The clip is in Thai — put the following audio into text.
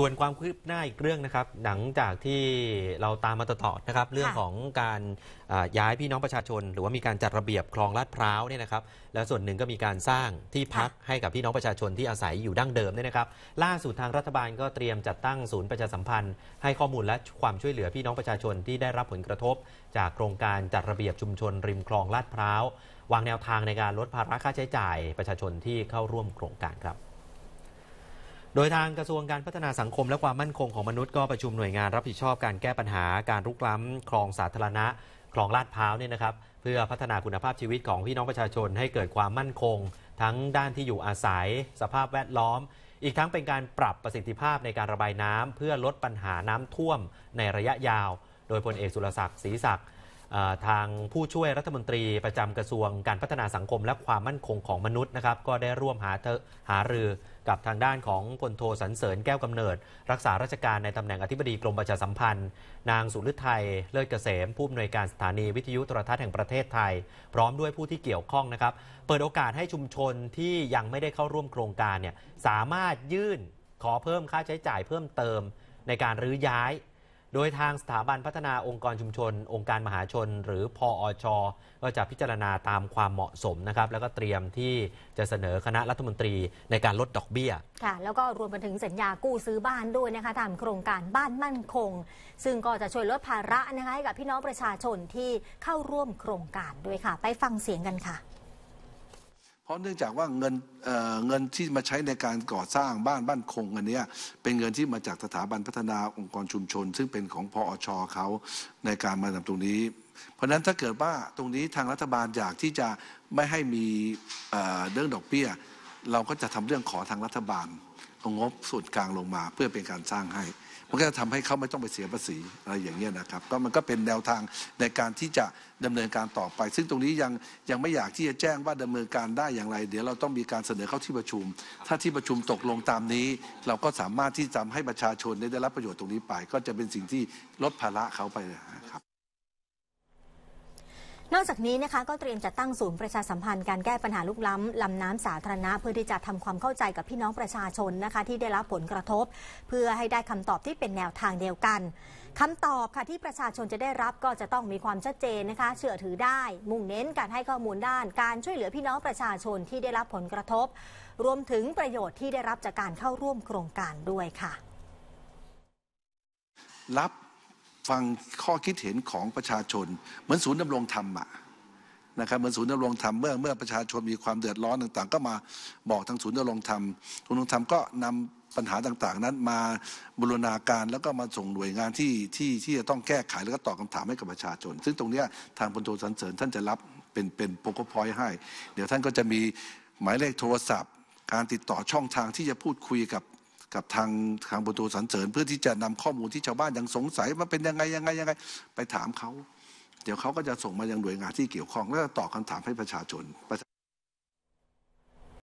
ส่วนความคืบหน้าอีกเรื่องนะครับหลังจากที่เราตามมาต่อนะครับ เรื่องของการย้ายพี่น้องประชาชน หรือว่ามีการจัดระเบียบคลองลาดพร้าวเนี่ยนะครับ แล้วส่วนหนึ่งก็มีการสร้างที่พักให้กับพี่น้องประชาชนที่อาศัยอยู่ดั้งเดิมเนี่ยนะครับ ล่าสุดทางรัฐบาลก็เตรียมจัดตั้งศูนย์ประชาสัมพันธ์ให้ข้อมูลและความช่วยเหลือพี่น้องประชาชนที่ได้รับผลกระทบ จากโครงการจัดระเบียบชุมชน ริมคลองลาดพร้าววางแนวทางในการลดภาระค่าใช้จ่ายประชาชนที่เข้าร่วมโครงการครับโดยทางกระทรวงการพัฒนาสังคมและความมั่นคงของมนุษย์ก็ประชุมหน่วยงานรับผิดชอบการแก้ปัญหาการรุกล้ำคลองสาธารณะคลองลาดพร้าวเนี่ยนะครับเพื่อพัฒนาคุณภาพชีวิตของพี่น้องประชาชนให้เกิดความมั่นคง ทั้งด้านที่อยู่อาศัย สภาพแวดล้อม อีกทั้งเป็นการปรับประสิทธิภาพในการระบายน้ำ เพื่อลดปัญหาน้ำท่วมในระยะยาว โดยพลเอกสุรศักดิ์ศรีศักดิ์ทางผู้ช่วยรัฐมนตรีประจำกระทรวงการพัฒนาสังคมและความมั่นคงของมนุษย์นะครับก็ได้ร่วมหาหารือกับทางด้านของพลโทสันเสริญแก้วกำเนิด รักษาราชการในตำแหน่งอธิบดีกรมประชาสัมพันธ์ นางสุลทัยเลิศเกษมผู้อำนวยการสถานีวิทยุโทรทัศน์แห่งประเทศไทย พร้อมด้วยผู้ที่เกี่ยวข้องนะครับ เปิดโอกาสให้ชุมชนที่ยังไม่ได้เข้าร่วมโครงการเนี่ยสามารถยื่นขอเพิ่มค่าใช้จ่าย เพิ่มเติมในการรื้อย้ายโดยทางสถาบันพัฒนาองค์กรชุมชน องค์การมหาชน หรือพออช ก็จะพิจารณาตามความเหมาะสมนะครับ แล้วก็เตรียมที่จะเสนอคณะรัฐมนตรีในการลดดอกเบี้ยค่ะ แล้วก็รวมไปถึงสัญญากู้ซื้อบ้านด้วยนะคะตามโครงการบ้านมั่นคง ซึ่งก็จะช่วยลดภาระนะคะให้กับพี่น้องประชาชนที่เข้าร่วมโครงการด้วยค่ะ ไปฟังเสียงกันค่ะเพราะเนื่องจากว่าเงินเเงินที่มาใช้ในการก่อสร้างบ้านบ้านคงอันนี้เป็นเงินที่มาจากสถาบันพัฒนาองค์กรชุมชน ซึ่งเป็นของพออชอเขาในการมาทำตรงนี้ เพราะฉะนั้นถ้าเกิดว่าตรงนี้ทางรัฐบาลอยากที่จะไม่ให้มีเรื่องดอกเบี้ยเราก็จะทำเรื่องขอทางรัฐบาลเอางบส่วนกลางลงมา เพื่อเป็นการสร้างให้ มันก็จะทำให้เขาไม่ต้องไปเสียภาษีอะไรอย่างเงี้ยนะครับ ก็มันก็เป็นแนวทางในการที่จะดำเนินการต่อไป ซึ่งตรงนี้ยังยังไม่อยากที่จะแจ้งว่าดำเนินการได้อย่างไร เดี๋ยวเราต้องมีการเสนอเข้าที่ประชุม ถ้าที่ประชุมตกลงตามนี้ เราก็สามารถที่จะทำให้ประชาชนได้รับประโยชน์ตรงนี้ไป ก็จะเป็นสิ่งที่ลดภาระเขาไปนะครับนอกจากนี้นะคะก็เตรียมจะตั้งศูนย์ประชาสัมพันธ์การแก้ปัญหาลุกล้ำลำน้ำสาธารณะเพื่อที่จะทำความเข้าใจกับพี่น้องประชาชนนะคะที่ได้รับผลกระทบ เพื่อให้ได้คำตอบที่เป็นแนวทางเดียวกันคำตอบค่ะที่ประชาชนจะได้รับก็จะต้องมีความชัดเจนนะคะ เชื่อถือได้ มุ่งเน้นการให้ข้อมูลด้าน การช่วยเหลือพี่น้องประชาชนที่ได้รับผลกระทบ รวมถึงประโยชน์ที่ได้รับจากการเข้าร่วมโครงการด้วยค่ะรับฟังข้อคิดเห็นของประชาชน เหมือนศูนย์ดำรงธรรมอะนะครับเหมือนศูนย์ดำรงธรรมเมื่อเมื่อประชาชนมีความเดือดร้อนต่าง ๆ ก็มาบอกทางศูนย์ดำรงธรรมศูนย์ดำรงธรรมก็นำปัญหาต่าง ๆ นั้นมาบูรณาการแล้วก็มาส่งหน่วยงานที่ที่ที่จะต้องแก้ไขแล้วก็ตอบคาถามให้กับประชาชน ซึ่งตรงนี้ทางพลโทสันเสริญท่านจะรับเป็นเป็นโปรโกพอยให้ เดี๋ยวท่านก็จะมีหมายเลขโทรศัพท์ การติดต่อช่องทางที่จะพูดคุยกับกับทางทางประตูสันเสริญเพื่อที่จะนำข้อมูลที่ชาวบ้านยังสงสัยว่าเป็นยังไงยังไงยังไงไปถามเขาเดี๋ยวเขาก็จะส่งมายังหน่วยงานที่เกี่ยวข้อง แล้วตอบคาถามให้ประชาชน